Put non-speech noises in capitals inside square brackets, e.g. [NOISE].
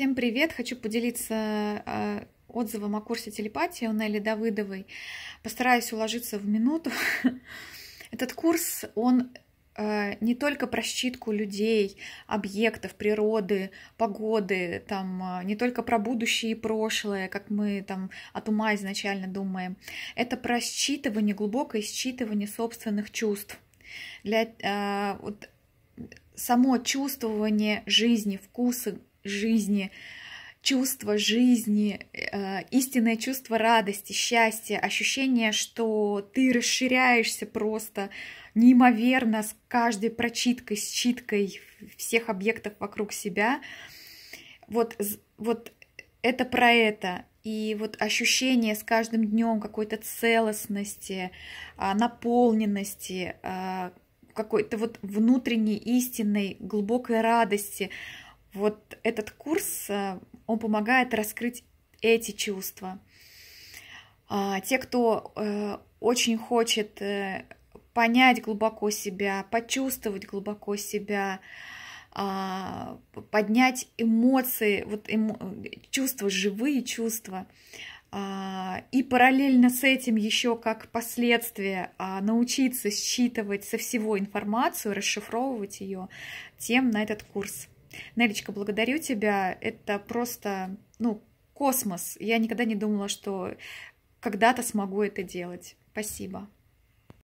Всем привет! Хочу поделиться э, отзывом о курсе телепатии у Нелли Давыдовой. Постараюсь уложиться в минуту. [LAUGHS] Этот курс, он э, не только про считку людей, объектов, природы, погоды, там, э, не только про будущее и прошлое, как мы там от ума изначально думаем. Это про считывание, глубокое считывание собственных чувств. Для, вот, само чувствование жизни, вкуса, жизни, чувство жизни, э, истинное чувство радости, счастья, ощущение, что ты расширяешься просто неимоверно с каждой прочиткой, с читкой всех объектов вокруг себя. Вот, вот это про это. И вот ощущение с каждым днем какой-то целостности, а, наполненности, а, какой-то вот внутренней истинной глубокой радости, вот этот курс, э, он помогает раскрыть эти чувства. А, те, кто э, очень хочет э, понять глубоко себя, почувствовать глубоко себя, а, поднять эмоции, вот эмо... чувства, живые чувства. А, и параллельно с этим еще как последствия научиться считывать со всего информацию, расшифровывать ее, тем на этот курс. Нелечка, благодарю тебя. Это просто, ну, космос. Я никогда не думала, что когда-то смогу это делать. Спасибо.